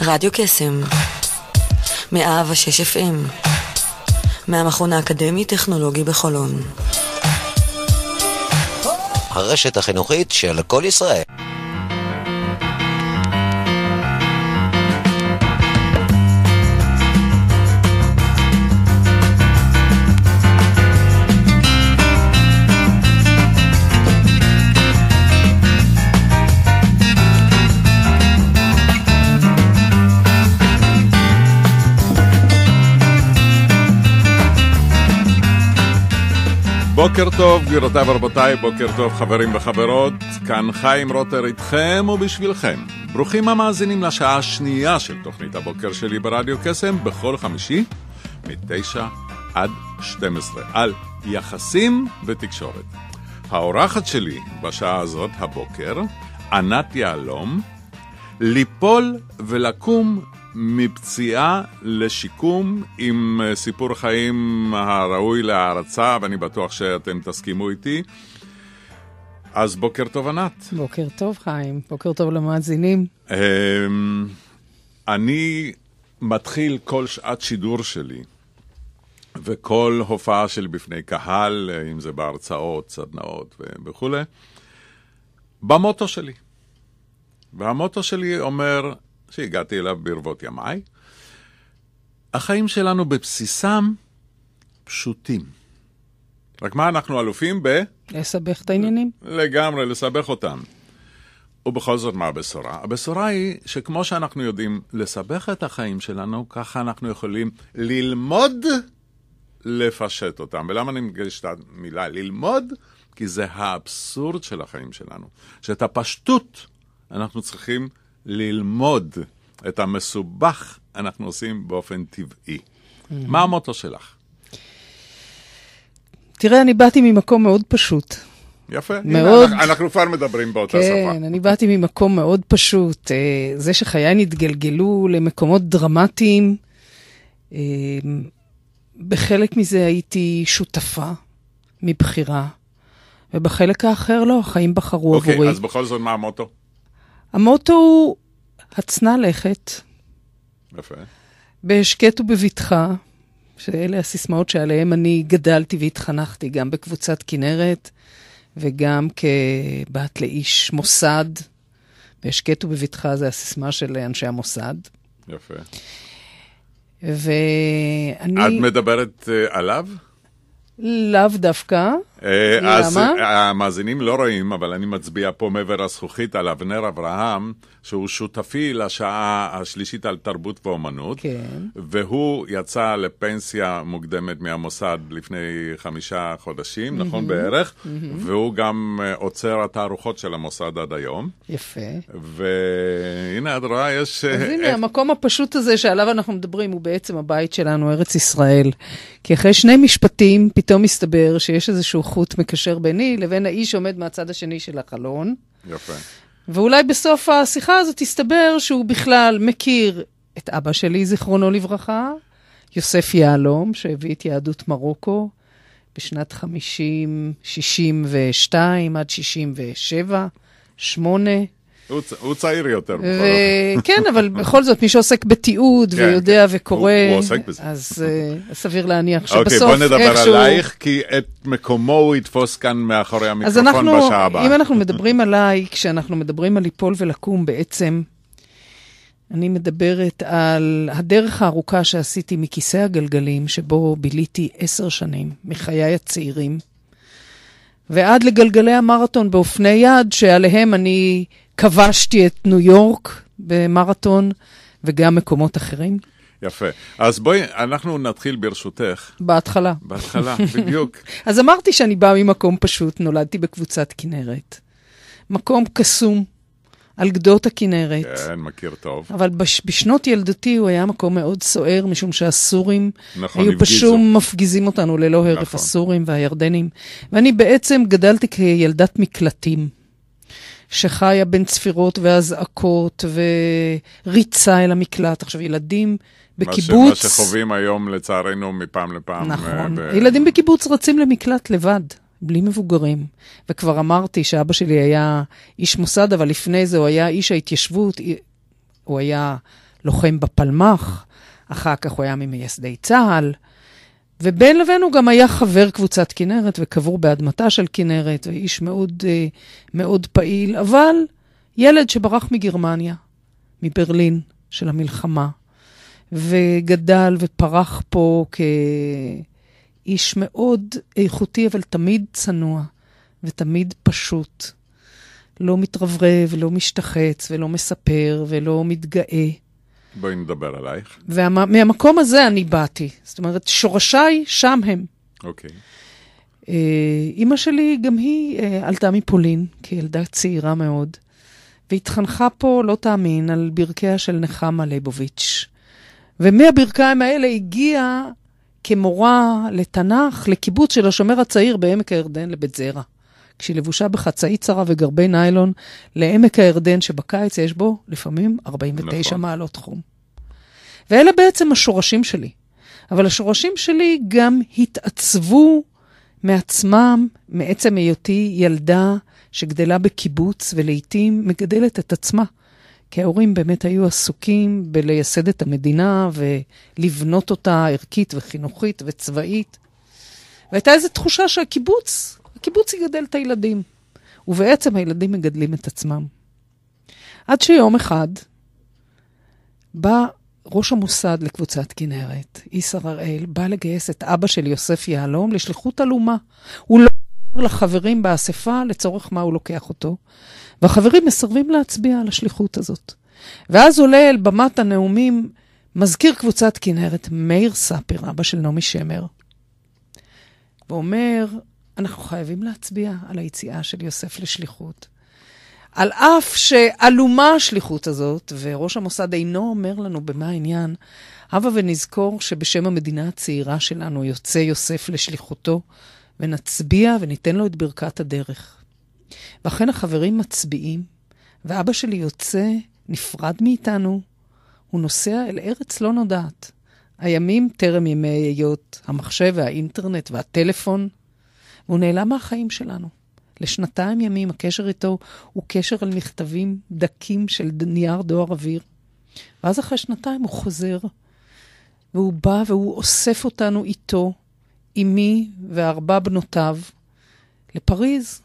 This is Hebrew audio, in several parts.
רדיו קסם, 106 אפים, מהמכון האקדמי-טכנולוגי בחולון. הרשת החינוכית של כל ישראל. בוקר טוב, גבירותיי ורבותיי, בוקר טוב חברים וחברות, כאן חיים רוטר איתכם ובשבילכם. ברוכים המאזינים לשעה השנייה של תוכנית הבוקר שלי ברדיו קסם, בכל חמישי, מ-9 עד 12, על יחסים ותקשורת. האורחת שלי בשעה הזאת הבוקר, ענת יהלום, ליפול ולקום מפציעה לשיקום עם אה, סיפור חיים הראוי להערצה, ואני בטוח שאתם תסכימו איתי. אז בוקר טוב, ענת. בוקר טוב, חיים. בוקר טוב למאזינים. אמ, אני מתחיל כל שעת שידור שלי וכל הופעה שלי בפני קהל, אה, אם זה בהרצאות, סדנאות וכולי, במוטו שלי. והמוטו שלי אומר, שהגעתי אליו ברבות ימיי. החיים שלנו בבסיסם פשוטים. רק מה אנחנו אלופים ב... לסבך את העניינים. לגמרי, לסבך אותם. ובכל זאת, מה הבשורה? הבשורה היא שכמו שאנחנו יודעים לסבך את החיים שלנו, ככה אנחנו יכולים ללמוד לפשט אותם. ולמה אני מגיש את המילה ללמוד? כי זה האבסורד של החיים שלנו. שאת הפשטות אנחנו צריכים ללמוד. את המסובך אנחנו עושים באופן טבעי. Mm-hmm. מה המוטו שלך? תראה, אני באתי ממקום מאוד פשוט. יפה, מאוד... הנה, אנחנו כבר מדברים באותה כן, שפה. כן, אני באתי ממקום מאוד פשוט. אה, זה שחיי נתגלגלו למקומות דרמטיים, אה, בחלק מזה הייתי שותפה מבחירה, ובחלק האחר לא, החיים בחרו okay, אוקיי, עבורי. אוקיי, אז בכל זאת, מה המוטו? המוטו הוא הצנע לכת. יפה. בהשקט ובבטחה, שאלה הסיסמאות שעליהן אני גדלתי והתחנכתי, גם בקבוצת כנרת וגם כבת לאיש מוסד. בהשקט ובבטחה זה הסיסמה של אנשי המוסד. יפה. ואני... את מדברת אה, עליו? לאו דווקא. אה, למה? אז אה, המאזינים לא רואים, אבל אני מצביע פה מעבר הזכוכית על אבנר אברהם, שהוא שותפי לשעה השלישית על תרבות ואומנות, כן. והוא יצא לפנסיה מוקדמת מהמוסד לפני חמישה חודשים, mm-hmm, נכון בערך, mm-hmm. והוא גם אה, עוצר התערוכות של המוסד עד היום. יפה. והנה, את רואה, יש... אז הנה, איך... המקום הפשוט הזה שעליו אנחנו מדברים, הוא בעצם הבית שלנו, ארץ ישראל. כי אחרי שני משפטים, פתאום מסתבר שיש איזשהו חוט מקשר ביני לבין האיש שעומד מהצד השני של החלון. יפה. ואולי בסוף השיחה הזאת יסתבר שהוא בכלל מכיר את אבא שלי, זיכרונו לברכה, יוסף יהלום, שהביא את יהדות מרוקו בשנת 50, 62 עד 67, 8, הוא, הוא צעיר יותר. אה, ו... כן, אבל בכל זאת, מי שעוסק בתיעוד כן, ויודע כן. וקורא, הוא, הוא עוסק בזה. אז uh, סביר להניח אוקיי, שבסוף איכשהו... אוקיי, בוא נדבר איכשהו... עלייך, כי את מקומו הוא יתפוס כאן מאחורי המיקרופון אנחנו, בשעה הבאה. אם אנחנו מדברים עליי, כשאנחנו מדברים על ליפול ולקום בעצם, אני מדברת על הדרך הארוכה שעשיתי מכיסא הגלגלים, שבו ביליתי עשר שנים מחיי הצעירים, ועד לגלגלי המרתון באופני יד, שעליהם אני כבשתי את ניו יורק במרתון, וגם מקומות אחרים. יפה. אז בואי, אנחנו נתחיל ברשותך. בהתחלה. בהתחלה, בדיוק. אז אמרתי שאני באה ממקום פשוט, נולדתי בקבוצת כנרת. מקום קסום, על גדות הכנרת. כן, מכיר טוב. אבל בש, בשנות ילדותי הוא היה מקום מאוד סוער, משום שהסורים נכון, היו פשוט מפגיזים אותנו ללא הרף, נכון. הסורים והירדנים. ואני בעצם גדלתי כילדת מקלטים. שחיה בין צפירות ואזעקות וריצה אל המקלט. עכשיו, ילדים בקיבוץ... מה, ש... מה שחווים היום, לצערנו, מפעם לפעם. נכון. אה, ב... ילדים בקיבוץ רצים למקלט לבד. בלי מבוגרים. וכבר אמרתי שאבא שלי היה איש מוסד, אבל לפני זה הוא היה איש ההתיישבות, הוא היה לוחם בפלמ"ח, אחר כך הוא היה ממייסדי צה"ל, ובין לבין הוא גם היה חבר קבוצת כנרת וקבור באדמתה של כנרת, ואיש מאוד, אה, מאוד פעיל, אבל ילד שברח מגרמניה, מברלין של המלחמה, וגדל ופרח פה כאיש מאוד איכותי, אבל תמיד צנוע ותמיד פשוט. לא מתרברב, לא משתחץ ולא מספר ולא מתגאה. בואי נדבר עלייך. ומהמקום הזה אני באתי. זאת אומרת, שורשיי שם הם. אוקיי. Okay. אה, אימא שלי, גם היא אה, עלתה מפולין, כילדה צעירה מאוד, והתחנכה פה, לא תאמין, על ברכיה של נחמה ליבוביץ'. ומהברכיים האלה הגיעה כמורה לתנ"ך לקיבוץ של השומר הצעיר בעמק הירדן לבית זרע. כשהיא לבושה בחצאית צרה וגרבי ניילון, לעמק הירדן שבקיץ יש בו לפעמים 49 נכון. מעלות חום. ואלה בעצם השורשים שלי. אבל השורשים שלי גם התעצבו מעצמם, מעצם היותי ילדה שגדלה בקיבוץ ולעיתים מגדלת את עצמה. כי ההורים באמת היו עסוקים בלייסד את המדינה ולבנות אותה ערכית וחינוכית וצבאית. והייתה איזו תחושה שהקיבוץ הקיבוץ יגדל את הילדים, ובעצם הילדים מגדלים את עצמם. עד שיום אחד בא ראש המוסד לקבוצת כנרת, איסר הראל, בא לגייס את אבא של יוסף יהלום לשליחות עלומה. הוא לא אומר לחברים באספה לצורך מה הוא לוקח אותו, והחברים מסרבים להצביע על השליחות הזאת. ואז עולה אל במת הנאומים מזכיר קבוצת כנרת, מאיר ספיר, אבא של נעמי שמר, ואומר, אנחנו חייבים להצביע על היציאה של יוסף לשליחות. על אף שעלומה השליחות הזאת, וראש המוסד אינו אומר לנו במה העניין, הבה ונזכור שבשם המדינה הצעירה שלנו יוצא יוסף לשליחותו, ונצביע וניתן לו את ברכת הדרך. ואכן החברים מצביעים, ואבא שלי יוצא, נפרד מאיתנו, הוא נוסע אל ארץ לא נודעת. הימים טרם ימי היות המחשב והאינטרנט והטלפון, והוא נעלם מהחיים שלנו. לשנתיים ימים הקשר איתו הוא קשר על מכתבים דקים של נייר דואר אוויר. ואז אחרי שנתיים הוא חוזר, והוא בא והוא אוסף אותנו איתו, אמי וארבע בנותיו, לפריז,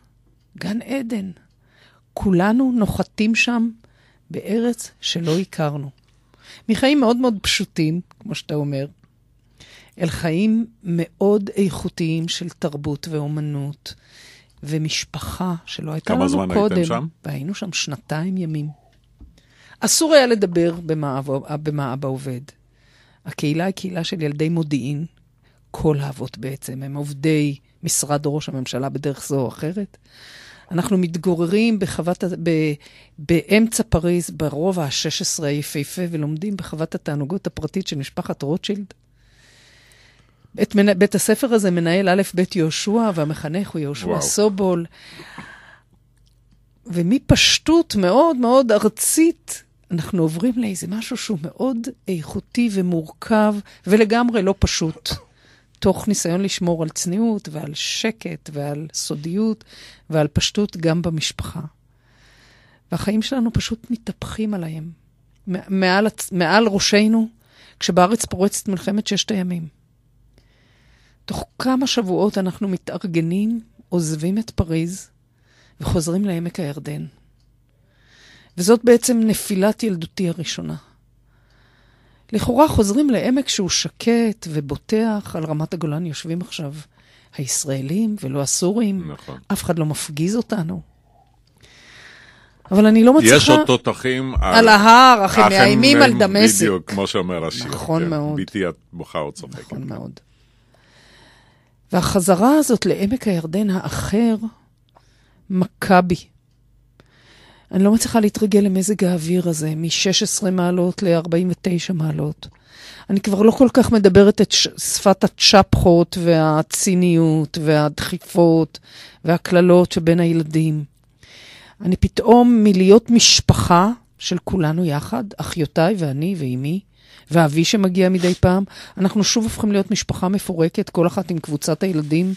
גן עדן. כולנו נוחתים שם בארץ שלא הכרנו. מחיים מאוד מאוד פשוטים, כמו שאתה אומר, אל חיים מאוד איכותיים של תרבות ואומנות ומשפחה שלא הייתה לנו קודם. כמה זמן הייתם שם? והיינו שם שנתיים ימים. אסור היה לדבר במה, אבא עובד. הקהילה היא קהילה של ילדי מודיעין, כל האבות בעצם, הם עובדי משרד ראש הממשלה בדרך זו או אחרת. אנחנו מתגוררים בחוות, ב, באמצע פריז, ברובע ה-16 היפהפה, ולומדים בחוות התענוגות הפרטית של משפחת רוטשילד. את מנ... בית הספר הזה מנהל א' בית יהושע, והמחנך הוא יהושע סובול. ומפשטות מאוד מאוד ארצית, אנחנו עוברים לאיזה משהו שהוא מאוד איכותי ומורכב, ולגמרי לא פשוט. תוך ניסיון לשמור על צניעות ועל שקט ועל סודיות ועל פשטות גם במשפחה. והחיים שלנו פשוט מתהפכים עליהם. מעל, מעל ראשינו, כשבארץ פורצת מלחמת ששת הימים. תוך כמה שבועות אנחנו מתארגנים, עוזבים את פריז וחוזרים לעמק הירדן. וזאת בעצם נפילת ילדותי הראשונה. לכאורה חוזרים לעמק שהוא שקט ובוטח, על רמת הגולן יושבים עכשיו הישראלים ולא הסורים, נכון. אף אחד לא מפגיז אותנו. אבל אני לא מצליחה... יש עוד תותחים על, על ההר, אך הם מאיימים על דמשק. בדיוק, כמו שאומר השיר. נכון כן. מאוד. ביתי, את בוכה או צוחקת. נכון כן. מאוד. והחזרה הזאת לעמק הירדן האחר מכה בי. אני לא מצליחה להתרגל למזג האוויר הזה, מ-16 מעלות ל-49 מעלות. אני כבר לא כל כך מדברת את שפת הצ'פחות והציניות והדחיפות והקללות שבין הילדים. אני פתאום מלהיות משפחה של כולנו יחד, אחיותיי ואני ואימי, ואבי שמגיע מדי פעם, אנחנו שוב הופכים להיות משפחה מפורקת, כל אחת עם קבוצת הילדים.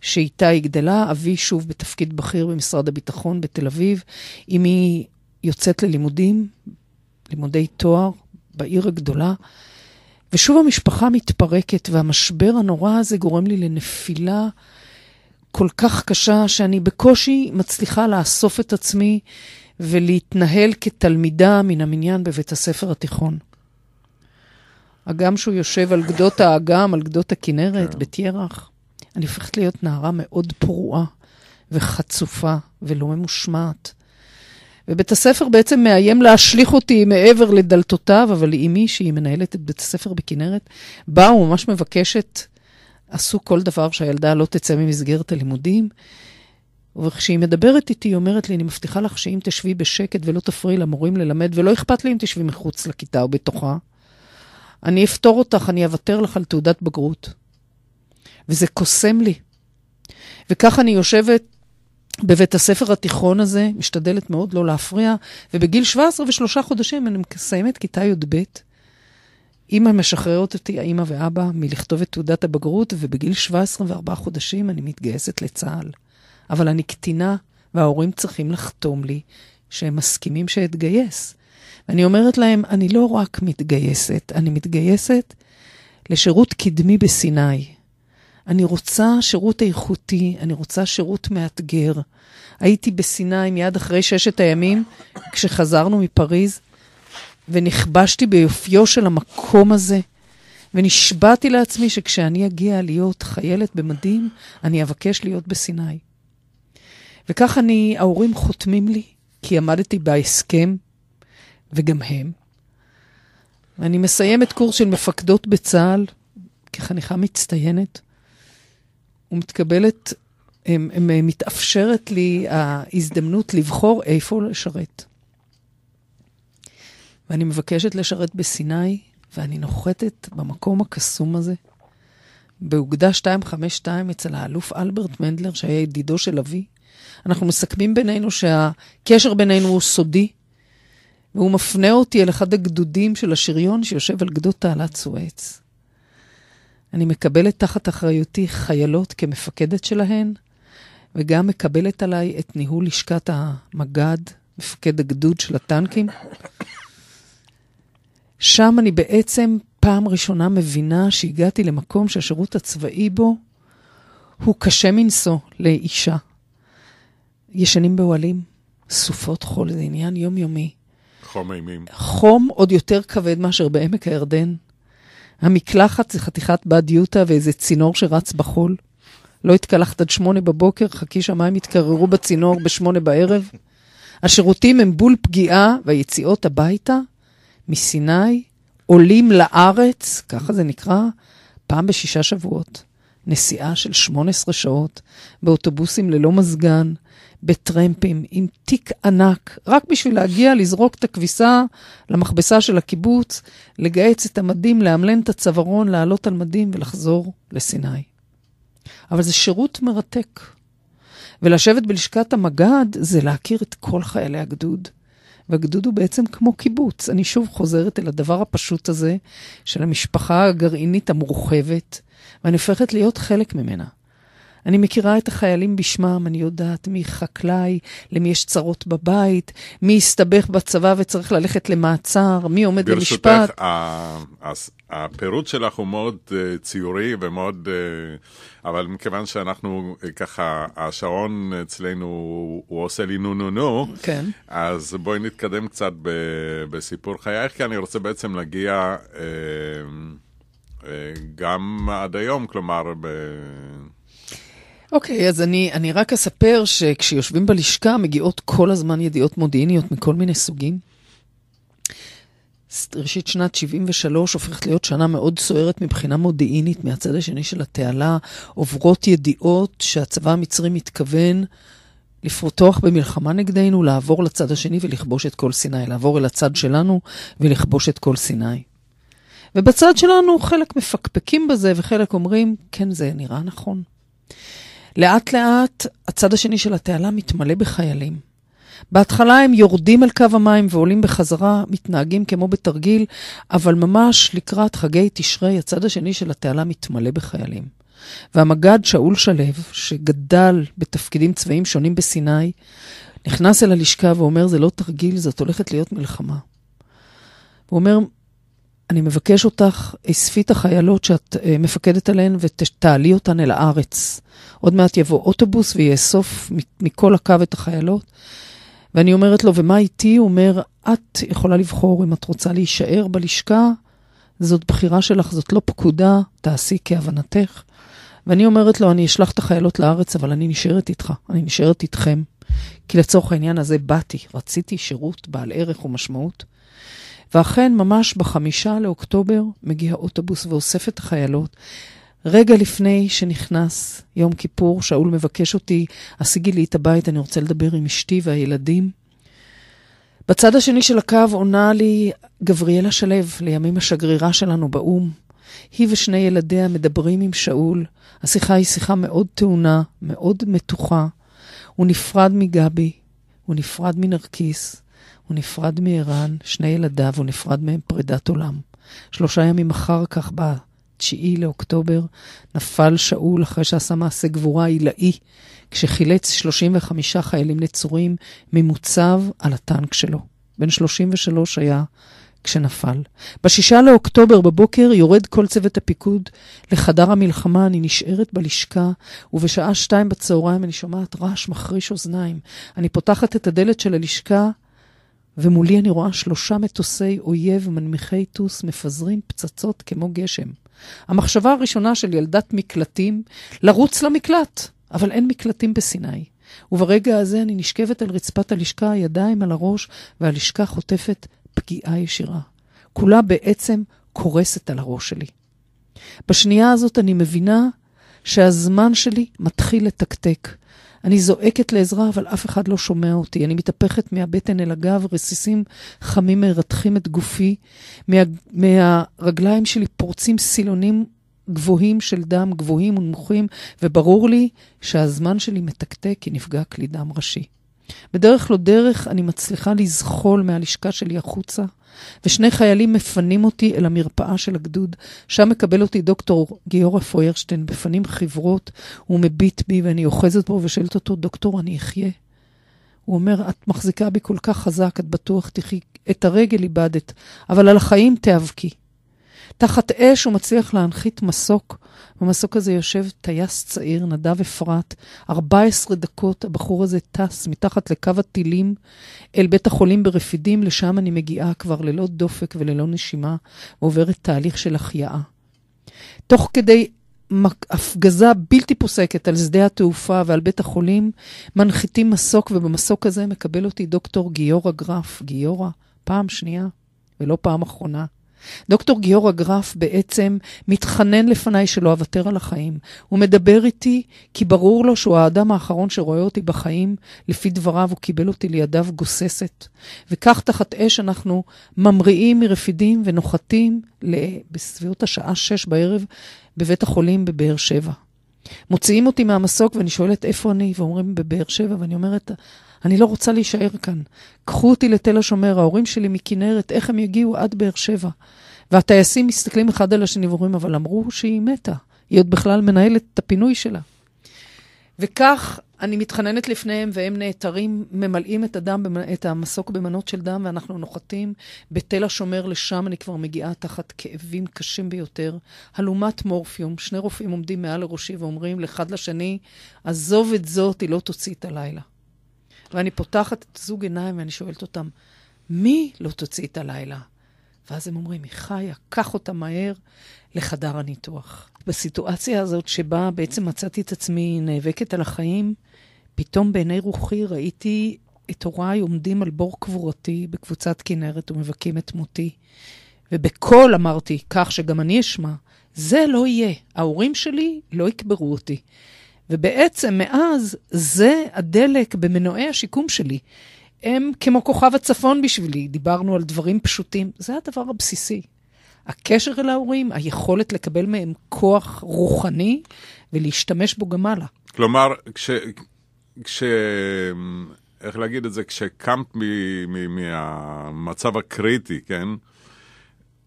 שאיתה היא גדלה, אבי שוב בתפקיד בכיר במשרד הביטחון בתל אביב. אם היא יוצאת ללימודים, לימודי תואר, בעיר הגדולה, ושוב המשפחה מתפרקת, והמשבר הנורא הזה גורם לי לנפילה כל כך קשה, שאני בקושי מצליחה לאסוף את עצמי ולהתנהל כתלמידה מן המניין בבית הספר התיכון. אגם שהוא יושב על גדות האגם, על גדות הכנרת, כן. בית ירח. אני הופכת להיות נערה מאוד פרועה וחצופה ולא ממושמעת. ובית הספר בעצם מאיים להשליך אותי מעבר לדלתותיו, אבל אימי, שהיא מנהלת את בית הספר בכנרת, באה וממש מבקשת, עשו כל דבר שהילדה לא תצא ממסגרת הלימודים. וכשהיא מדברת איתי, היא אומרת לי, אני מבטיחה לך שאם תשבי בשקט ולא תפריעי למורים ללמד, ולא אכפת לי אם תשבי מחוץ לכיתה או בתוכה, אני אפתור אותך, אני אוותר לך על תעודת בגרות. וזה קוסם לי. וכך אני יושבת בבית הספר התיכון הזה, משתדלת מאוד לא להפריע, ובגיל 17 ושלושה חודשים אני מסיימת כיתה י"ב. אימא משחררת אותי, האימא ואבא, מלכתוב את תעודת הבגרות, ובגיל 17 וארבעה חודשים אני מתגייסת לצה"ל. אבל אני קטינה, וההורים צריכים לחתום לי שהם מסכימים שאתגייס. ואני אומרת להם, אני לא רק מתגייסת, אני מתגייסת לשירות קדמי בסיני. אני רוצה שירות איכותי, אני רוצה שירות מאתגר. הייתי בסיני מיד אחרי ששת הימים, כשחזרנו מפריז, ונכבשתי ביופיו של המקום הזה, ונשבעתי לעצמי שכשאני אגיע להיות חיילת במדים, אני אבקש להיות בסיני. וכך אני, ההורים חותמים לי, כי עמדתי בהסכם וגם הם. אני מסיימת קורס של מפקדות בצה"ל, כחניכה מצטיינת, ומתקבלת, הם, הם, הם, מתאפשרת לי ההזדמנות לבחור איפה לשרת. ואני מבקשת לשרת בסיני, ואני נוחתת במקום הקסום הזה, באוגדה 252 אצל האלוף אלברט מנדלר, שהיה ידידו של אבי. אנחנו מסכמים בינינו שהקשר בינינו הוא סודי, והוא מפנה אותי אל אחד הגדודים של השריון שיושב על גדוד תעלת סואץ. אני מקבלת תחת אחריותי חיילות כמפקדת שלהן, וגם מקבלת עליי את ניהול לשכת המג"ד, מפקד הגדוד של הטנקים. שם אני בעצם פעם ראשונה מבינה שהגעתי למקום שהשירות הצבאי בו הוא קשה מנשוא לאישה. ישנים באוהלים, סופות חול, זה עניין יומיומי. חום אימים. חום עוד יותר כבד מאשר בעמק הירדן. המקלחת זה חתיכת בד יוטה ואיזה צינור שרץ בחול. לא התקלחת עד שמונה בבוקר, חכי שהמים יתקררו בצינור בשמונה בערב. השירותים הם בול פגיעה, והיציאות הביתה מסיני עולים לארץ, ככה זה נקרא, פעם בשישה שבועות. נסיעה של 18 שעות באוטובוסים ללא מזגן, בטרמפים, עם תיק ענק, רק בשביל להגיע לזרוק את הכביסה למכבסה של הקיבוץ, לגייץ את המדים, לאמלן את הצווארון, לעלות על מדים ולחזור לסיני. אבל זה שירות מרתק. ולשבת בלשכת המג"ד זה להכיר את כל חיילי הגדוד, והגדוד הוא בעצם כמו קיבוץ. אני שוב חוזרת אל הדבר הפשוט הזה של המשפחה הגרעינית המורחבת, ואני הופכת להיות חלק ממנה. אני מכירה את החיילים בשמם, אני יודעת מי חקלאי, למי יש צרות בבית, מי הסתבך בצבא וצריך ללכת למעצר, מי עומד ברשותך, למשפט. ברשותך, הפירוט שלך הוא מאוד אה, ציורי ומאוד... אה, אבל מכיוון שאנחנו אה, ככה, השעון אצלנו, הוא עושה לי נו נו נו, כן. אז בואי נתקדם קצת בסיפור חייך, כי אני רוצה בעצם להגיע גם עד היום, כלומר... ב... אוקיי, okay, אז אני, אני רק אספר שכשיושבים בלשכה מגיעות כל הזמן ידיעות מודיעיניות מכל מיני סוגים. ראשית שנת 73 הופכת להיות שנה מאוד סוערת מבחינה מודיעינית מהצד השני של התעלה. עוברות ידיעות שהצבא המצרי מתכוון לפתוח במלחמה נגדנו, לעבור לצד השני ולכבוש את כל סיני, לעבור אל הצד שלנו ולכבוש את כל סיני. ובצד שלנו חלק מפקפקים בזה וחלק אומרים, כן, זה נראה נכון. לאט לאט הצד השני של התעלה מתמלא בחיילים. בהתחלה הם יורדים אל קו המים ועולים בחזרה, מתנהגים כמו בתרגיל, אבל ממש לקראת חגי תשרי, הצד השני של התעלה מתמלא בחיילים. והמג"ד שאול שלו, שגדל בתפקידים צבאיים שונים בסיני, נכנס אל הלשכה ואומר, זה לא תרגיל, זאת הולכת להיות מלחמה. הוא אומר, אני מבקש אותך, אספי את החיילות שאת אה, מפקדת עליהן ותעלי אותן אל הארץ. עוד מעט יבוא אוטובוס ויאסוף מכל הקו את החיילות. ואני אומרת לו, ומה איתי? הוא אומר, את יכולה לבחור אם את רוצה להישאר בלשכה, זאת בחירה שלך, זאת לא פקודה, תעשי כהבנתך. ואני אומרת לו, אני אשלח את החיילות לארץ, אבל אני נשארת איתך, אני נשארת איתכם. כי לצורך העניין הזה באתי, רציתי שירות בעל ערך ומשמעות. ואכן, ממש בחמישה לאוקטובר מגיע אוטובוס ואוסף את החיילות. רגע לפני שנכנס יום כיפור, שאול מבקש אותי, השיגי לי את הבית, אני רוצה לדבר עם אשתי והילדים. בצד השני של הקו עונה לי גבריאלה שלו, לימים השגרירה שלנו באו"ם. היא ושני ילדיה מדברים עם שאול. השיחה היא שיחה מאוד טעונה, מאוד מתוחה. הוא נפרד מגבי, הוא נפרד מנרקיס, הוא נפרד מערן, שני ילדיו, הוא נפרד מהם פרידת עולם. שלושה ימים אחר כך באה 9 לאוקטובר נפל שאול אחרי שעשה מעשה גבורה עילאי, כשחילץ 35 חיילים נצורים ממוצב על הטנק שלו. בן 33 היה כשנפל. בשישה לאוקטובר בבוקר יורד כל צוות הפיקוד לחדר המלחמה, אני נשארת בלשכה, ובשעה שתיים בצהריים אני שומעת רעש מחריש אוזניים. אני פותחת את הדלת של הלשכה, ומולי אני רואה שלושה מטוסי אויב מנמיכי טוס מפזרים פצצות כמו גשם. המחשבה הראשונה של ילדת מקלטים, לרוץ למקלט, אבל אין מקלטים בסיני. וברגע הזה אני נשכבת על רצפת הלשכה, הידיים על הראש, והלשכה חוטפת פגיעה ישירה. כולה בעצם קורסת על הראש שלי. בשנייה הזאת אני מבינה שהזמן שלי מתחיל לתקתק. אני זועקת לעזרה, אבל אף אחד לא שומע אותי. אני מתהפכת מהבטן אל הגב, רסיסים חמים מרתחים את גופי. מה, מהרגליים שלי פורצים סילונים גבוהים של דם, גבוהים ונמוכים, וברור לי שהזמן שלי מתקתק כי נפגע כלי דם ראשי. בדרך לא דרך אני מצליחה לזחול מהלשכה שלי החוצה, ושני חיילים מפנים אותי אל המרפאה של הגדוד, שם מקבל אותי דוקטור גיורא פוירשטיין בפנים חברות, הוא מביט בי ואני אוחזת בו ושואלת אותו, דוקטור, אני אחיה? הוא אומר, את מחזיקה בי כל כך חזק, את בטוח תחי... את הרגל איבדת, אבל על החיים תיאבקי. תחת אש הוא מצליח להנחית מסוק. במסוק הזה יושב טייס צעיר, נדב אפרת. 14 דקות הבחור הזה טס מתחת לקו הטילים אל בית החולים ברפידים, לשם אני מגיעה כבר ללא דופק וללא נשימה, ועוברת תהליך של החייאה. תוך כדי הפגזה בלתי פוסקת על שדה התעופה ועל בית החולים, מנחיתים מסוק, ובמסוק הזה מקבל אותי דוקטור גיורא גרף. גיורא, פעם שנייה ולא פעם אחרונה. דוקטור גיורא גרף בעצם מתחנן לפניי שלא אוותר על החיים. הוא מדבר איתי כי ברור לו שהוא האדם האחרון שרואה אותי בחיים. לפי דבריו, הוא קיבל אותי לידיו גוססת. וכך תחת אש אנחנו ממריאים מרפידים ונוחתים בסביבות השעה שש בערב בבית החולים בבאר שבע. מוציאים אותי מהמסוק ואני שואלת איפה אני, ואומרים בבאר שבע, ואני אומרת, אני לא רוצה להישאר כאן. קחו אותי לתל השומר, ההורים שלי מכנרת, איך הם יגיעו עד באר שבע? והטייסים מסתכלים אחד על השני ואומרים, אבל אמרו שהיא מתה. היא עוד בכלל מנהלת את הפינוי שלה. וכך אני מתחננת לפניהם והם נעתרים, ממלאים את הדם, את המסוק במנות של דם, ואנחנו נוחתים. בתל השומר, לשם אני כבר מגיעה תחת כאבים קשים ביותר. הלומת מורפיום, שני רופאים עומדים מעל לראשי ואומרים לאחד לשני, עזוב את זאת, היא לא תוציא את הלילה. ואני פותחת את זוג עיניים ואני שואלת אותם, מי לא תוציא את הלילה? ואז הם אומרים, היא חיה, קח אותה מהר לחדר הניתוח. בסיטואציה הזאת שבה בעצם מצאתי את עצמי נאבקת על החיים, פתאום בעיני רוחי ראיתי את הוריי עומדים על בור קבורתי בקבוצת כנרת ומבכים את מותי. ובקול אמרתי, כך שגם אני אשמע, זה לא יהיה, ההורים שלי לא יקברו אותי. ובעצם מאז זה הדלק במנועי השיקום שלי. הם כמו כוכב הצפון בשבילי, דיברנו על דברים פשוטים, זה הדבר הבסיסי. הקשר אל ההורים, היכולת לקבל מהם כוח רוחני ולהשתמש בו גם הלאה. כלומר, כש... כש... איך להגיד את זה? כשקמת מ... מ... מהמצב הקריטי, כן?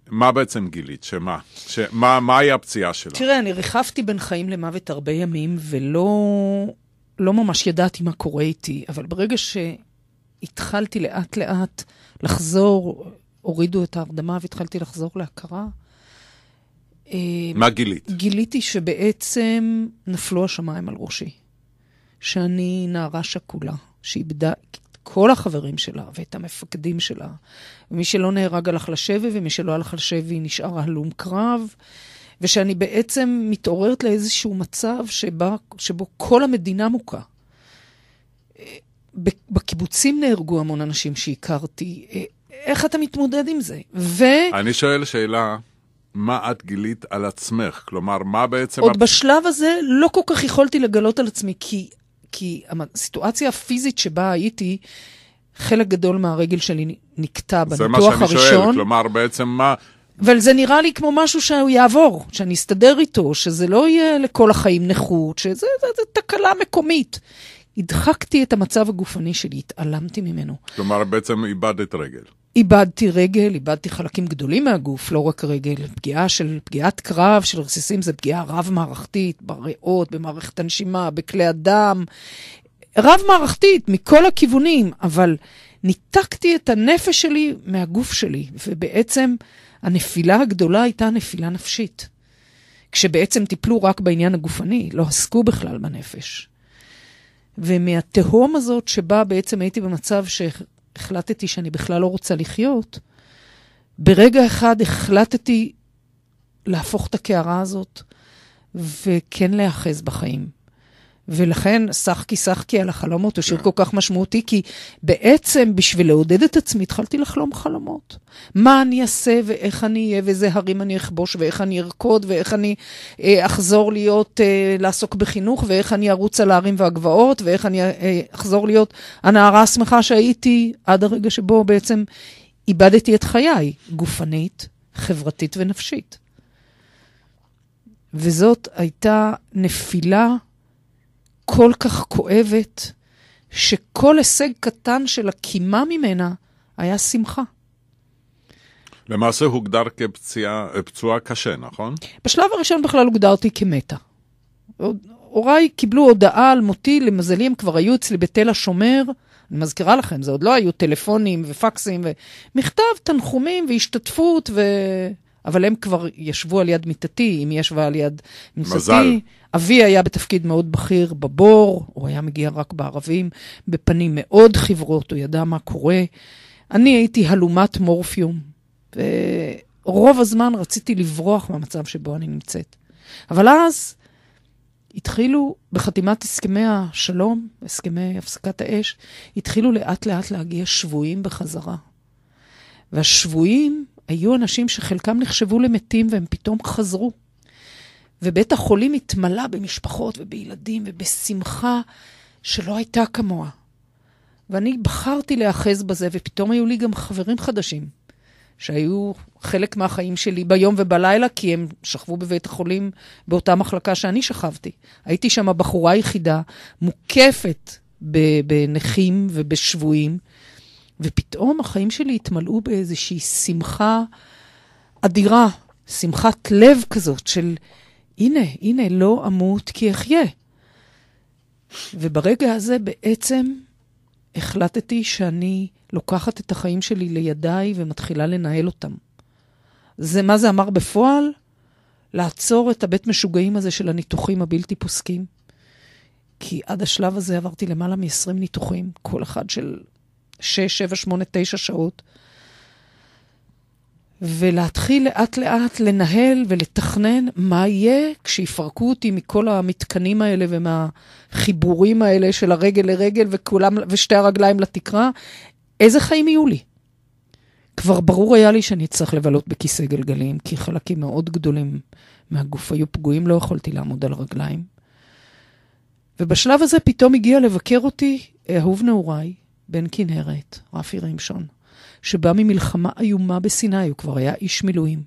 מה בעצם גילית? שמה? שמה מה היה הפציעה שלה? תראה, אני ריחפתי בין חיים למוות הרבה ימים, ולא לא ממש ידעתי מה קורה איתי, אבל ברגע שהתחלתי לאט-לאט לחזור הורידו את ההרדמה והתחלתי לחזור להכרה. אה, מה גילית? גיליתי שבעצם נפלו השמיים על ראשי. שאני נערה שכולה, שאיבדה את כל החברים שלה ואת המפקדים שלה. ומי שלא נהרג הלך לשבי, ומי שלא הלך לשבי נשאר הלום קרב. ושאני בעצם מתעוררת לאיזשהו מצב שבה, שבו כל המדינה מוכה. אה, בקיבוצים נהרגו המון אנשים שהכרתי. אה, איך אתה מתמודד עם זה? ו... אני שואל שאלה, מה את גילית על עצמך? כלומר, מה בעצם... עוד הפ... בשלב הזה לא כל כך יכולתי לגלות על עצמי, כי, כי הסיטואציה הפיזית שבה הייתי, חלק גדול מהרגל שלי נקטע בניתוח הראשון. זה מה שאני הראשון. שואל, כלומר, בעצם מה... אבל זה נראה לי כמו משהו שהוא יעבור, שאני אסתדר איתו, שזה לא יהיה לכל החיים נכות, שזה זה, זה תקלה מקומית. הדחקתי את המצב הגופני שלי, התעלמתי ממנו. כלומר, בעצם איבדת רגל. איבדתי רגל, איבדתי חלקים גדולים מהגוף, לא רק רגל. פגיעה של, פגיעת קרב של רסיסים זה פגיעה רב-מערכתית, בריאות, במערכת הנשימה, בכלי הדם. רב-מערכתית, מכל הכיוונים, אבל ניתקתי את הנפש שלי מהגוף שלי, ובעצם הנפילה הגדולה הייתה נפילה נפשית. כשבעצם טיפלו רק בעניין הגופני, לא עסקו בכלל בנפש. ומהתהום הזאת שבה בעצם הייתי במצב ש... החלטתי שאני בכלל לא רוצה לחיות, ברגע אחד החלטתי להפוך את הקערה הזאת וכן להיאחז בחיים. ולכן שחקי שחקי על החלומות הוא שיר כל כך משמעותי, כי בעצם בשביל לעודד את עצמי התחלתי לחלום חלומות. מה אני אעשה ואיך אני אהיה ואיזה הרים אני אכבוש ואיך אני ארקוד ואיך אני אה, אחזור להיות, אה, לעסוק בחינוך ואיך אני ארוץ על ההרים והגבעות ואיך אני אה, אחזור להיות הנערה השמחה שהייתי עד הרגע שבו בעצם איבדתי את חיי, גופנית, חברתית ונפשית. וזאת הייתה נפילה כל כך כואבת, שכל הישג קטן של הקימה ממנה היה שמחה. למעשה הוגדר כפצועה קשה, נכון? בשלב הראשון בכלל הוגדרתי כמתה. הוריי קיבלו הודעה על מותי, למזלי הם כבר היו אצלי בתל השומר. אני מזכירה לכם, זה עוד לא היו טלפונים ופקסים ומכתב, תנחומים והשתתפות ו... אבל הם כבר ישבו על יד מיטתי, היא ישבה על יד מיטתי. מזל. אבי היה בתפקיד מאוד בכיר בבור, הוא היה מגיע רק בערבים, בפנים מאוד חברות, הוא ידע מה קורה. אני הייתי הלומת מורפיום, ורוב הזמן רציתי לברוח מהמצב שבו אני נמצאת. אבל אז התחילו, בחתימת הסכמי השלום, הסכמי הפסקת האש, התחילו לאט לאט להגיע שבויים בחזרה. והשבויים היו אנשים שחלקם נחשבו למתים והם פתאום חזרו. ובית החולים התמלא במשפחות ובילדים ובשמחה שלא הייתה כמוה. ואני בחרתי להיאחז בזה, ופתאום היו לי גם חברים חדשים, שהיו חלק מהחיים שלי ביום ובלילה, כי הם שכבו בבית החולים באותה מחלקה שאני שכבתי. הייתי שם הבחורה היחידה, מוקפת בנכים ובשבויים, ופתאום החיים שלי התמלאו באיזושהי שמחה אדירה, שמחת לב כזאת של הנה, הנה, לא אמות כי אחיה. וברגע הזה בעצם החלטתי שאני לוקחת את החיים שלי לידיי ומתחילה לנהל אותם. זה מה זה אמר בפועל? לעצור את הבית משוגעים הזה של הניתוחים הבלתי פוסקים. כי עד השלב הזה עברתי למעלה מ-20 ניתוחים, כל אחד של שש, שבע, שמונה, תשע שעות, ולהתחיל לאט-לאט לנהל ולתכנן מה יהיה כשיפרקו אותי מכל המתקנים האלה ומהחיבורים האלה של הרגל לרגל וכולם, ושתי הרגליים לתקרה, איזה חיים יהיו לי? כבר ברור היה לי שאני אצטרך לבלות בכיסא גלגלים, כי חלקים מאוד גדולים מהגוף היו פגועים, לא יכולתי לעמוד על הרגליים. ובשלב הזה פתאום הגיע לבקר אותי אהוב נעוריי, בן כנרת, רפי רימשון, שבא ממלחמה איומה בסיני, הוא כבר היה איש מילואים.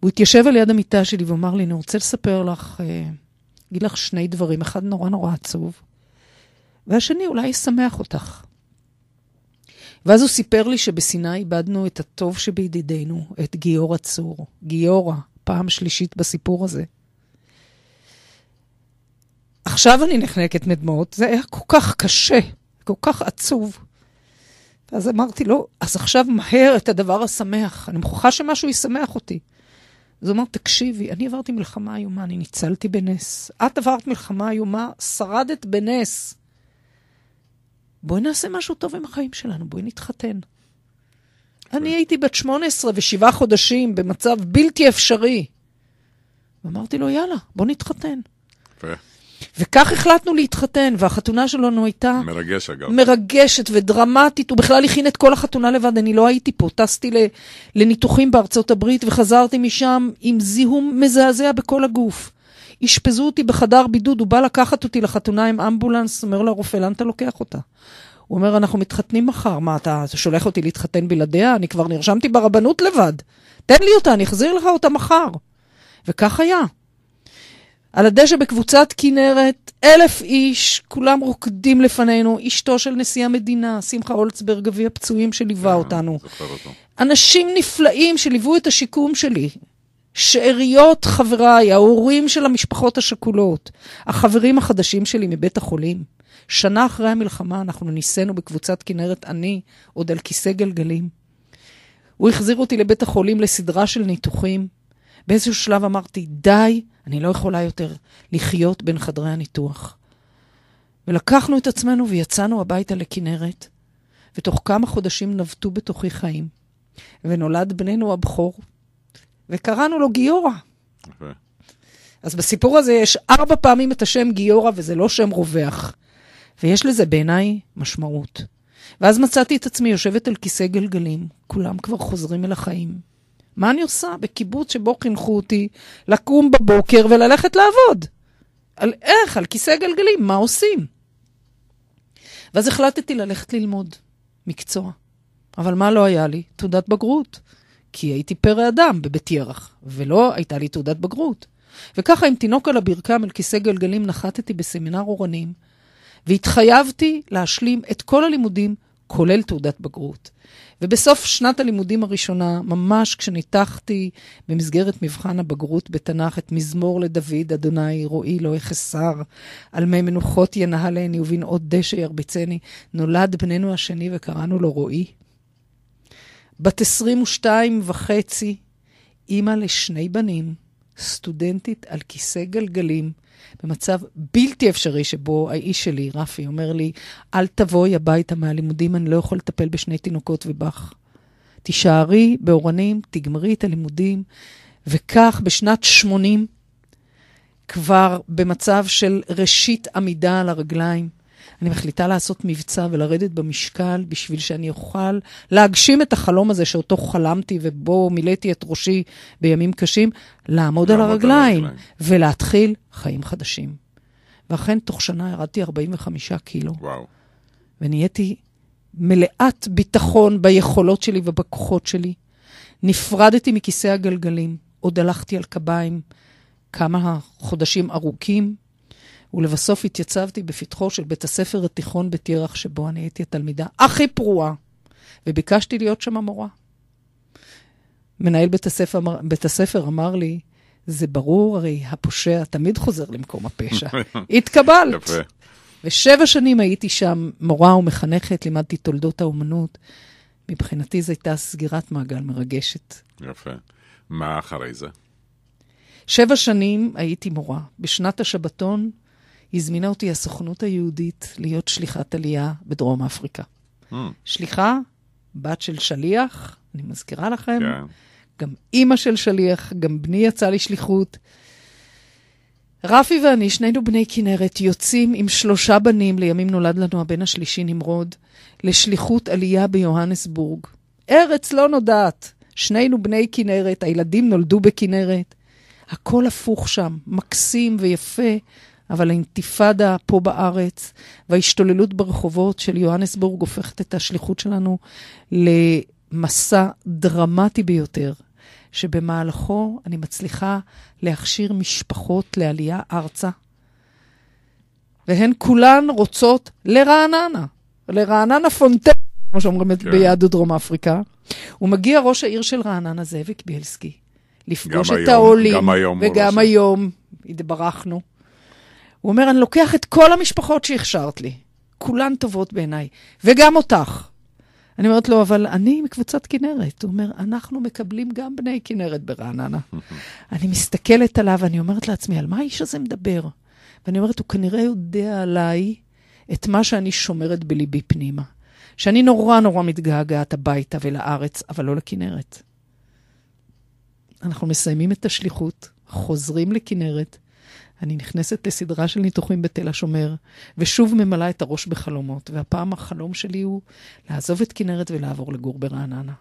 הוא התיישב על יד המיטה שלי ואמר לי, אני רוצה לספר לך, אה, אגיד לך שני דברים, אחד נורא נורא עצוב, והשני אולי ישמח אותך. ואז הוא סיפר לי שבסיני איבדנו את הטוב שבידידינו, את גיורא צור. גיורא, פעם שלישית בסיפור הזה. עכשיו אני נחנקת מדמעות, זה היה כל כך קשה. כל כך עצוב. ואז אמרתי לו, אז עכשיו מהר את הדבר השמח, אני מוכרחה שמשהו ישמח אותי. אז הוא אמר, תקשיבי, אני עברתי מלחמה איומה, אני ניצלתי בנס. את עברת מלחמה איומה, שרדת בנס. בואי נעשה משהו טוב עם החיים שלנו, בואי נתחתן. אני הייתי בת 18 ושבעה חודשים במצב בלתי אפשרי. אמרתי לו, יאללה, בוא נתחתן. יפה. וכך החלטנו להתחתן, והחתונה שלנו הייתה... מרגש אגב. מרגשת ודרמטית, הוא בכלל הכין את כל החתונה לבד, אני לא הייתי פה, טסתי לניתוחים בארצות הברית וחזרתי משם עם זיהום מזעזע בכל הגוף. אשפזו אותי בחדר בידוד, הוא בא לקחת אותי לחתונה עם אמבולנס, אומר לרופא, לאן אתה לוקח אותה? הוא אומר, אנחנו מתחתנים מחר, מה אתה, אתה שולח אותי להתחתן בלעדיה? אני כבר נרשמתי ברבנות לבד. תן לי אותה, אני אחזיר לך אותה מחר. וכך היה. על הדשא בקבוצת כנרת, אלף איש, כולם רוקדים לפנינו, אשתו של נשיא המדינה, שמחה אולצברג, אבי הפצועים שליווה כן, אותנו. אנשים נפלאים שליוו את השיקום שלי. שאריות חבריי, ההורים של המשפחות השכולות, החברים החדשים שלי מבית החולים. שנה אחרי המלחמה אנחנו ניסינו בקבוצת כנרת אני, עוד על כיסא גלגלים. הוא החזיר אותי לבית החולים לסדרה של ניתוחים. באיזשהו שלב אמרתי, די, אני לא יכולה יותר לחיות בין חדרי הניתוח. ולקחנו את עצמנו ויצאנו הביתה לכנרת, ותוך כמה חודשים נבטו בתוכי חיים, ונולד בנינו הבכור, וקראנו לו גיורא. Okay. אז בסיפור הזה יש ארבע פעמים את השם גיורא, וזה לא שם רווח. ויש לזה בעיניי משמעות. ואז מצאתי את עצמי יושבת על כיסא גלגלים, כולם כבר חוזרים אל החיים. מה אני עושה בקיבוץ שבו חינכו אותי לקום בבוקר וללכת לעבוד? על איך? על כיסא גלגלים, מה עושים? ואז החלטתי ללכת ללמוד מקצוע. אבל מה לא היה לי? תעודת בגרות. כי הייתי פרא אדם בבית ירח, ולא הייתה לי תעודת בגרות. וככה עם תינוק על הברכם, על כיסא גלגלים, נחתתי בסמינר אורנים, והתחייבתי להשלים את כל הלימודים, כולל תעודת בגרות. ובסוף שנת הלימודים הראשונה, ממש כשניתחתי במסגרת מבחן הבגרות בתנ"ך את מזמור לדוד, אדוני רועי לא אחסר, על מי מנוחות ינהלני ובנאות דשא ירביצני, נולד בנינו השני וקראנו לו רועי. בת 22 וחצי, אימא לשני בנים, סטודנטית על כיסא גלגלים, במצב בלתי אפשרי שבו האיש שלי, רפי, אומר לי, אל תבואי הביתה מהלימודים, אני לא יכול לטפל בשני תינוקות ובך. תישארי באורנים, תגמרי את הלימודים, וכך בשנת 80, כבר במצב של ראשית עמידה על הרגליים. אני מחליטה לעשות מבצע ולרדת במשקל בשביל שאני אוכל להגשים את החלום הזה שאותו חלמתי ובו מילאתי את ראשי בימים קשים, לעמוד על הרגליים ולהתחיל חיים חדשים. ואכן, תוך שנה ירדתי 45 קילו. וואו. ונהייתי מלאת ביטחון ביכולות שלי ובכוחות שלי. נפרדתי מכיסא הגלגלים, עוד הלכתי על קביים כמה חודשים ארוכים, ולבסוף התייצבתי בפתחו של בית הספר התיכון בתירח, שבו אני הייתי התלמידה הכי פרועה, וביקשתי להיות שם המורה. מנהל בית הספר, בית הספר אמר לי, זה ברור, הרי הפושע תמיד חוזר למקום הפשע. התקבלת. ושבע שנים הייתי שם מורה ומחנכת, לימדתי תולדות האומנות. מבחינתי זו הייתה סגירת מעגל מרגשת. יפה. מה אחרי זה? שבע שנים הייתי מורה. בשנת השבתון הזמינה אותי הסוכנות היהודית להיות שליחת עלייה בדרום אפריקה. Mm. שליחה, בת של שליח, אני מזכירה לכם, yeah. כן. גם אימא של שליח, גם בני יצא לשליחות. רפי ואני, שנינו בני כנרת, יוצאים עם שלושה בנים, לימים נולד לנו הבן השלישי נמרוד, לשליחות עלייה ביוהנסבורג. ארץ לא נודעת. שנינו בני כנרת, הילדים נולדו בכנרת. הכל הפוך שם, מקסים ויפה, אבל האינתיפאדה פה בארץ וההשתוללות ברחובות של יוהנסבורג הופכת את השליחות שלנו למסע דרמטי ביותר, שבמהלכו אני מצליחה להכשיר משפחות לעלייה ארצה. והן כולן רוצות לרעננה, לרעננה פונטן, כמו שאומרים כן. ביהדות דרום אפריקה. ומגיע ראש העיר של רעננה, זאביק בילסקי, לפגוש את העולים. גם היום. וגם לא היום, התברכנו. הוא אומר, אני לוקח את כל המשפחות שהכשרת לי. כולן טובות בעיניי, וגם אותך. אני אומרת לו, אבל אני מקבוצת כנרת. הוא אומר, אנחנו מקבלים גם בני כנרת ברעננה. אני מסתכלת עליו, אני אומרת לעצמי, על מה האיש הזה מדבר? ואני אומרת, הוא כנראה יודע עליי את מה שאני שומרת בליבי פנימה. שאני נורא נורא מתגעגעת הביתה ולארץ, אבל לא לכנרת. אנחנו מסיימים את השליחות, חוזרים לכנרת, אני נכנסת לסדרה של ניתוחים בתל השומר, ושוב ממלאה את הראש בחלומות, והפעם החלום שלי הוא לעזוב את כנרת ולעבור לגור ברעננה.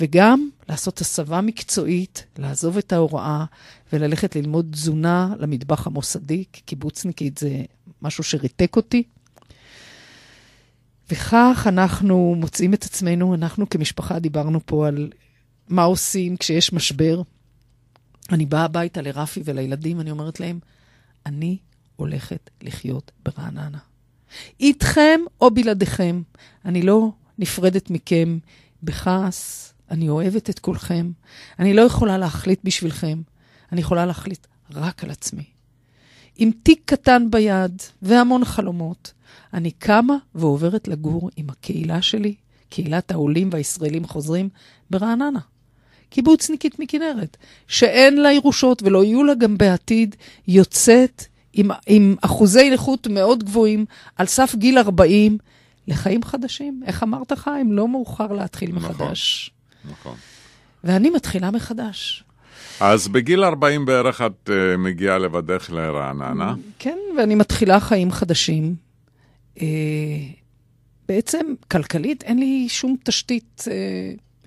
וגם לעשות הסבה מקצועית, לעזוב את ההוראה וללכת ללמוד תזונה למטבח המוסדי, כי קיבוצניקית זה משהו שריתק אותי. וכך אנחנו מוצאים את עצמנו, אנחנו כמשפחה דיברנו פה על מה עושים כשיש משבר. אני באה הביתה לרפי ולילדים, אני אומרת להם, אני הולכת לחיות ברעננה. איתכם או בלעדיכם. אני לא נפרדת מכם בכעס, אני אוהבת את כולכם. אני לא יכולה להחליט בשבילכם, אני יכולה להחליט רק על עצמי. עם תיק קטן ביד והמון חלומות, אני קמה ועוברת לגור עם הקהילה שלי, קהילת העולים והישראלים חוזרים, ברעננה. קיבוצניקית מכנרת, שאין לה ירושות ולא יהיו לה גם בעתיד, יוצאת עם, עם אחוזי נכות מאוד גבוהים, על סף גיל 40, לחיים חדשים. איך אמרת, חיים? לא מאוחר להתחיל נכון. מחדש. נכון, נכון. ואני מתחילה מחדש. אז בגיל 40 בערך את uh, מגיעה לבדך לרעננה. כן, ואני מתחילה חיים חדשים. Uh, בעצם, כלכלית, אין לי שום תשתית uh,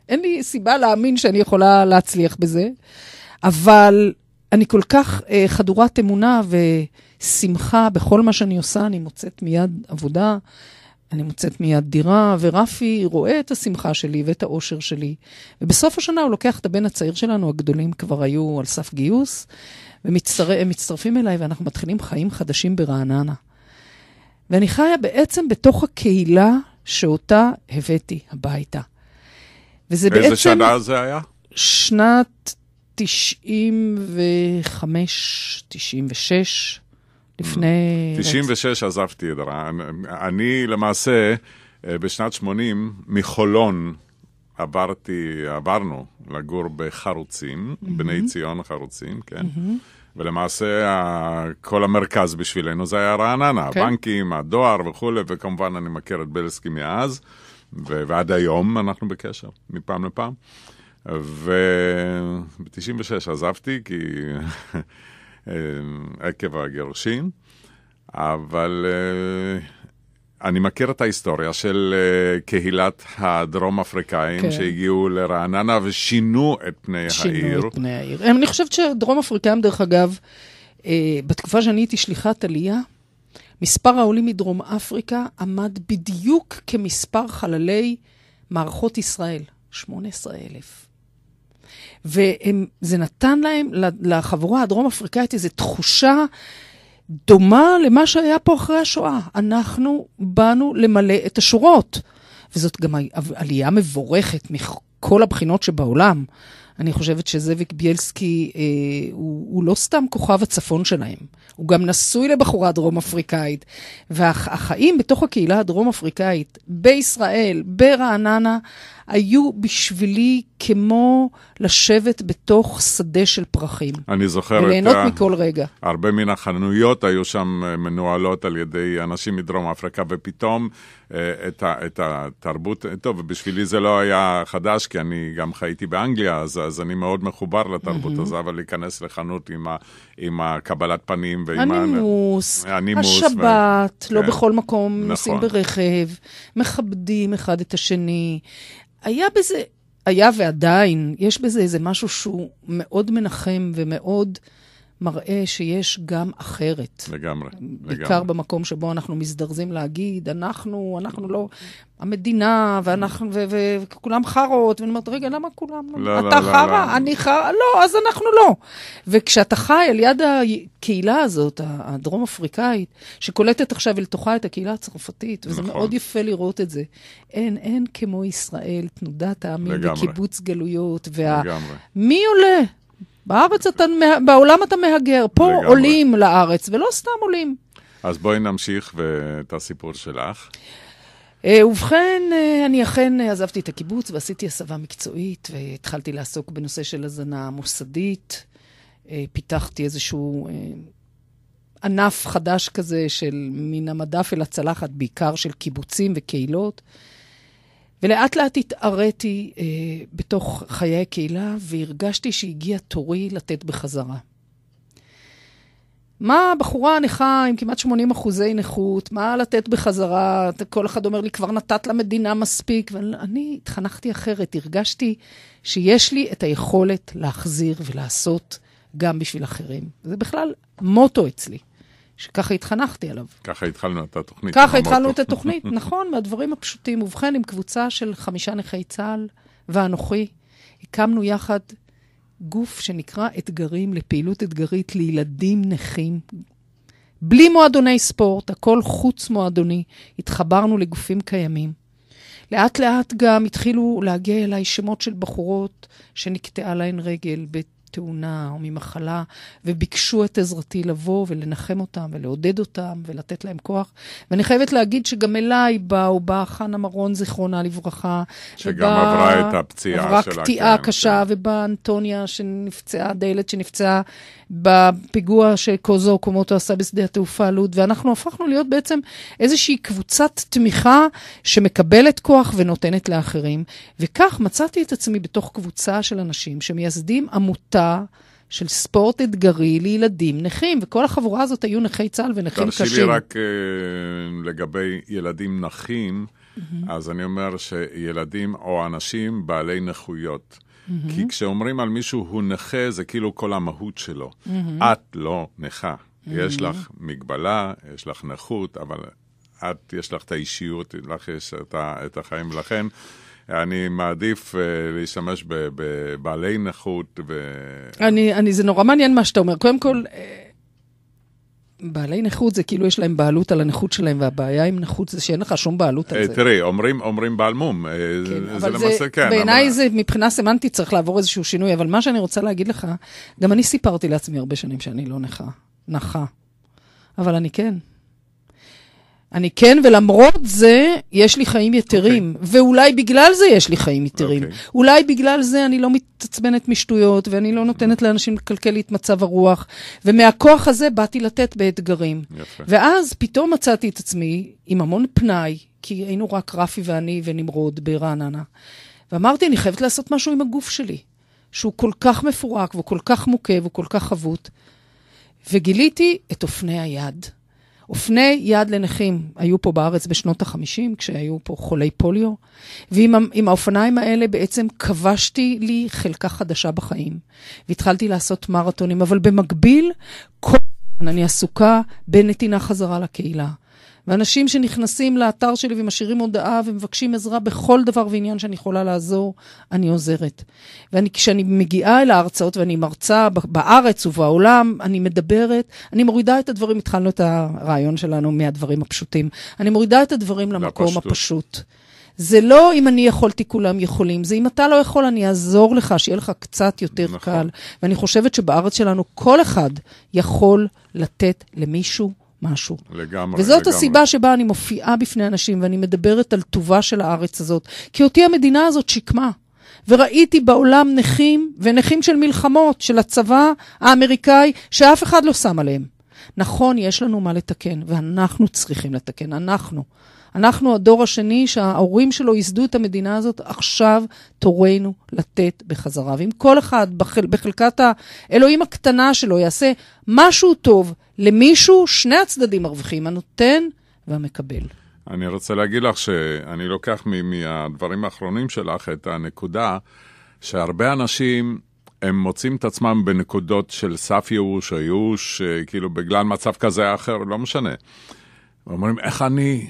אין לי סיבה להאמין שאני יכולה להצליח בזה, אבל אני כל כך אה, חדורת אמונה ושמחה בכל מה שאני עושה, אני מוצאת מיד עבודה, אני מוצאת מיד דירה, ורפי רואה את השמחה שלי ואת האושר שלי. ובסוף השנה הוא לוקח את הבן הצעיר שלנו, הגדולים כבר היו על סף גיוס, והם ומצטר... מצטרפים אליי ואנחנו מתחילים חיים חדשים ברעננה. ואני חיה בעצם בתוך הקהילה שאותה הבאתי הביתה. וזה בעצם... באיזה שנה זה היה? שנת 95, 96, לפני... 96 mm. רצ... עזבתי את רע"מ. אני למעשה, אה, בשנת 80, מחולון עברתי, עברנו לגור בחרוצים, mm-hmm. בני ציון חרוצים, כן? Mm-hmm. ולמעשה כל המרכז בשבילנו זה היה רעננה, okay. כן. הבנקים, הדואר וכולי, וכמובן אני מכיר את בלסקי מאז. ועד היום אנחנו בקשר, מפעם לפעם. וב-96 עזבתי, כי אה, עקב הגירושין, אבל uh, אני מכיר את ההיסטוריה של uh, קהילת הדרום אפריקאים כן. שהגיעו לרעננה ושינו את פני שינו העיר. שינו את פני העיר. אני חושבת שדרום אפריקאים, דרך אגב, uh, בתקופה שאני הייתי שליחת עלייה, מספר העולים מדרום אפריקה עמד בדיוק כמספר חללי מערכות ישראל, 18,000. וזה נתן להם, לחבורה הדרום-אפריקאית, איזו תחושה דומה למה שהיה פה אחרי השואה. אנחנו באנו למלא את השורות. וזאת גם עלייה מבורכת מכל הבחינות שבעולם. אני חושבת שזאביק בילסקי אה, הוא, הוא לא סתם כוכב הצפון שלהם, הוא גם נשוי לבחורה דרום אפריקאית, והחיים בתוך הקהילה הדרום אפריקאית, בישראל, ברעננה, היו בשבילי כמו לשבת בתוך שדה של פרחים. אני זוכר את ה... וליהנות מכל רגע. הרבה מן החנויות היו שם אה, מנוהלות על ידי אנשים מדרום אפריקה, ופתאום אה, את, ה, את התרבות, טוב, בשבילי זה לא היה חדש, כי אני גם חייתי באנגליה, אז, אז אני מאוד מחובר לתרבות mm-hmm. הזו, אבל להיכנס לחנות עם, ה, עם הקבלת פנים ועם... הנימוס, הנימוס השבת, ו... לא כן. בכל מקום נכון. נוסעים ברכב, מכבדים אחד את השני. היה בזה, היה ועדיין, יש בזה איזה משהו שהוא מאוד מנחם ומאוד... מראה שיש גם אחרת. לגמרי, בעיקר לגמרי. בעיקר במקום שבו אנחנו מזדרזים להגיד, אנחנו, אנחנו לא, המדינה, ואנחנו, וכולם חארות, ואני אומרת, רגע, למה כולם? לא, לא אתה לא, חרא, לא, אני חרא, לא, אז אנחנו לא. וכשאתה חי על יד הקהילה הזאת, הדרום אפריקאית, שקולטת עכשיו אל תוכה את הקהילה הצרפתית, וזה נכון. מאוד יפה לראות את זה. אין, אין כמו ישראל, תנודת העמים, וקיבוץ גלויות, וה... לגמרי. מי עולה? בארץ אתה, בעולם אתה מהגר, פה לגמרי. עולים לארץ, ולא סתם עולים. אז בואי נמשיך ואת הסיפור שלך. אה, ובכן, אה, אני אכן עזבתי את הקיבוץ ועשיתי הסבה מקצועית, והתחלתי לעסוק בנושא של הזנה מוסדית. אה, פיתחתי איזשהו ענף חדש כזה של מן המדף אל הצלחת, בעיקר של קיבוצים וקהילות. ולאט לאט התעריתי אה, בתוך חיי הקהילה, והרגשתי שהגיע תורי לתת בחזרה. מה בחורה נכה עם כמעט 80 אחוזי נכות, מה לתת בחזרה? כל אחד אומר לי, כבר נתת למדינה מספיק. ואני התחנכתי אחרת, הרגשתי שיש לי את היכולת להחזיר ולעשות גם בשביל אחרים. זה בכלל מוטו אצלי. שככה התחנכתי עליו. ככה התחלנו את התוכנית. ככה התחלנו את התוכנית, נכון, מהדברים הפשוטים. ובכן, עם קבוצה של חמישה נכי צה"ל ואנוכי, הקמנו יחד גוף שנקרא אתגרים לפעילות אתגרית לילדים נכים. בלי מועדוני ספורט, הכל חוץ מועדוני, התחברנו לגופים קיימים. לאט לאט גם התחילו להגיע אליי שמות של בחורות שנקטעה להן רגל, בת מתאונה או ממחלה, וביקשו את עזרתי לבוא ולנחם אותם ולעודד אותם ולתת להם כוח. ואני חייבת להגיד שגם אליי באו, באה חנה מרון, זיכרונה לברכה. שגם ובא, עברה את הפציעה שלה. עברה קטיעה כן, קשה, כן. ובאה אנטוניה שנפצעה, דיילת שנפצעה בפיגוע שקוזו קומוטו עשה בשדה התעופה לוד, ואנחנו הפכנו להיות בעצם איזושהי קבוצת תמיכה שמקבלת כוח ונותנת לאחרים. וכך מצאתי את עצמי בתוך קבוצה של אנשים שמייסדים עמותה. קבוצה של ספורט אתגרי לילדים נכים, וכל החבורה הזאת היו נכי צה"ל ונכים קשים. תרשי לי רק uh, לגבי ילדים נכים, mm-hmm. אז אני אומר שילדים או אנשים בעלי נכויות. Mm-hmm. כי כשאומרים על מישהו הוא נכה, זה כאילו כל המהות שלו. Mm-hmm. את לא נכה. Mm-hmm. יש לך מגבלה, יש לך נכות, אבל את, יש לך את האישיות, לך יש את, ה, את החיים. ולכן... אני מעדיף uh, להשתמש בבעלי נכות ו... אני, אני, זה נורא מעניין מה שאתה אומר. קודם כל... אה, בעלי נכות זה כאילו יש להם בעלות על הנכות שלהם, והבעיה עם נכות זה שאין לך שום בעלות על אה, זה. תראי, אומרים, אומרים בעל מום, כן, זה, זה למעשה כן. בעיניי אבל... זה מבחינה סמנטית צריך לעבור איזשהו שינוי, אבל מה שאני רוצה להגיד לך, גם אני סיפרתי לעצמי הרבה שנים שאני לא נכה, נכה, אבל אני כן. אני כן, ולמרות זה, יש לי חיים אוקיי. יתרים. Okay. ואולי בגלל זה יש לי חיים יתרים. Okay. אוקיי. אולי בגלל זה אני לא מתעצבנת משטויות, ואני לא נותנת לאנשים לקלקל לי את מצב הרוח. ומהכוח הזה באתי לתת באתגרים. יפה. ואז פתאום מצאתי את עצמי עם המון פנאי, כי היינו רק רפי ואני ונמרוד ברעננה. ואמרתי, אני חייבת לעשות משהו עם הגוף שלי, שהוא כל כך מפורק, והוא כל כך מוכה, והוא כל כך חבוט. וגיליתי את אופני היד. אופני יד לנכים היו פה בארץ בשנות ה-50, כשהיו פה חולי פוליו, ועם האופניים האלה בעצם כבשתי לי חלקה חדשה בחיים. והתחלתי לעשות מרתונים, אבל במקביל, כל... הזמן אני עסוקה בנתינה חזרה לקהילה. ואנשים שנכנסים לאתר שלי ומשאירים הודעה ומבקשים עזרה בכל דבר ועניין שאני יכולה לעזור, אני עוזרת. וכשאני מגיעה אל ההרצאות ואני מרצה בארץ ובעולם, אני מדברת, אני מורידה את הדברים, התחלנו את הרעיון שלנו מהדברים הפשוטים, אני מורידה את הדברים למקום הפשוט. הפשוט. זה לא אם אני יכולתי, כולם יכולים, זה אם אתה לא יכול, אני אעזור לך, שיהיה לך קצת יותר נכון. קל. ואני חושבת שבארץ שלנו כל אחד יכול לתת למישהו משהו. לגמרי, וזאת לגמרי. הסיבה שבה אני מופיעה בפני אנשים ואני מדברת על טובה של הארץ הזאת, כי אותי המדינה הזאת שיקמה. וראיתי בעולם נכים, ונכים של מלחמות, של הצבא האמריקאי, שאף אחד לא שם עליהם. נכון, יש לנו מה לתקן, ואנחנו צריכים לתקן, אנחנו. אנחנו הדור השני שההורים שלו ייסדו את המדינה הזאת, עכשיו תורנו לתת בחזרה. ואם כל אחד בחל, בחלקת האלוהים הקטנה שלו יעשה משהו טוב, למישהו, שני הצדדים מרוויחים, הנותן והמקבל. אני רוצה להגיד לך שאני לוקח מהדברים האחרונים שלך את הנקודה שהרבה אנשים, הם מוצאים את עצמם בנקודות של סף ייאוש או ייאוש, אה, כאילו בגלל מצב כזה או אחר, לא משנה. אומרים, איך אני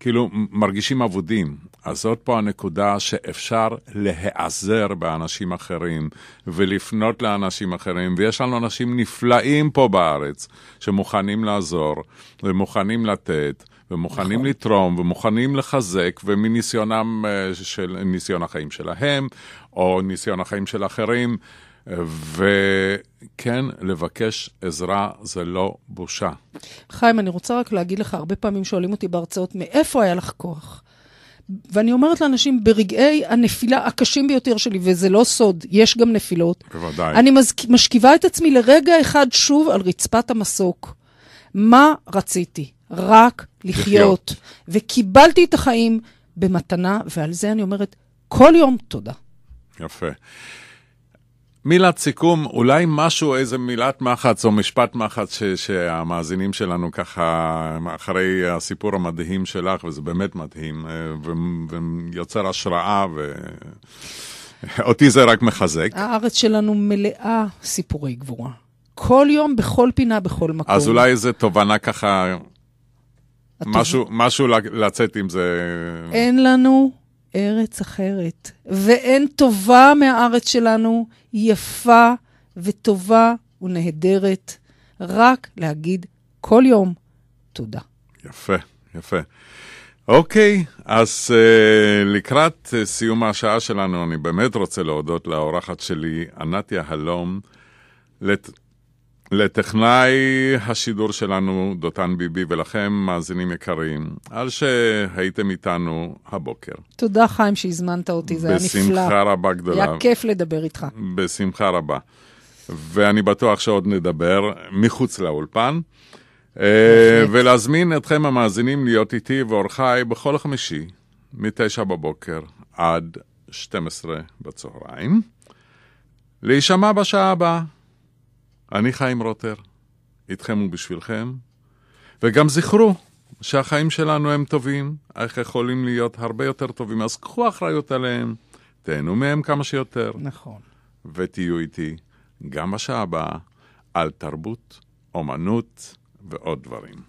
כאילו מרגישים אבודים. אז זאת פה הנקודה שאפשר להיעזר באנשים אחרים ולפנות לאנשים אחרים, ויש לנו אנשים נפלאים פה בארץ שמוכנים לעזור ומוכנים לתת. ומוכנים נכון. לתרום, ומוכנים לחזק, ומניסיונם אה, של, ניסיון החיים שלהם, או ניסיון החיים של אחרים, וכן, לבקש עזרה זה לא בושה. חיים, אני רוצה רק להגיד לך, הרבה פעמים שואלים אותי בהרצאות, מאיפה היה לך כוח? ואני אומרת לאנשים, ברגעי הנפילה הקשים ביותר שלי, וזה לא סוד, יש גם נפילות. בוודאי. אני משכיבה את עצמי לרגע אחד שוב על רצפת המסוק. מה רציתי? רק לחיות. לחיות. וקיבלתי את החיים במתנה, ועל זה אני אומרת, כל יום תודה. יפה. מילת סיכום, אולי משהו, איזה מילת מחץ או משפט מחץ ש, שהמאזינים שלנו ככה, אחרי הסיפור המדהים שלך, וזה באמת מדהים, אה, ו, ויוצר השראה, ואותי זה רק מחזק. הארץ שלנו מלאה סיפורי גבורה. כל יום, בכל פינה, בכל מקום. אז אולי איזה תובנה ככה, משהו, משהו לצאת עם זה. אין לנו ארץ אחרת, ואין טובה מהארץ שלנו, היא יפה וטובה ונהדרת. רק להגיד כל יום תודה. יפה, יפה. אוקיי, אז אה, לקראת אה, סיום השעה שלנו, אני באמת רוצה להודות לאורחת שלי, ענת יהלום, לת... לטכנאי השידור שלנו, דותן ביבי, ולכם, מאזינים יקרים, על שהייתם איתנו הבוקר. תודה, חיים, שהזמנת אותי, זה היה נפלא. בשמחה רבה גדולה. היה כיף לדבר איתך. בשמחה רבה. ואני בטוח שעוד נדבר מחוץ לאולפן. אה, ולהזמין אתכם המאזינים להיות איתי ואורחיי בכל חמישי, מ-9 בבוקר עד 12 בצהריים. להישמע בשעה הבאה. אני חיים רוטר, איתכם ובשבילכם, וגם זכרו שהחיים שלנו הם טובים, איך יכולים להיות הרבה יותר טובים, אז קחו אחריות עליהם, תהנו מהם כמה שיותר. נכון. ותהיו איתי גם בשעה הבאה על תרבות, אומנות ועוד דברים.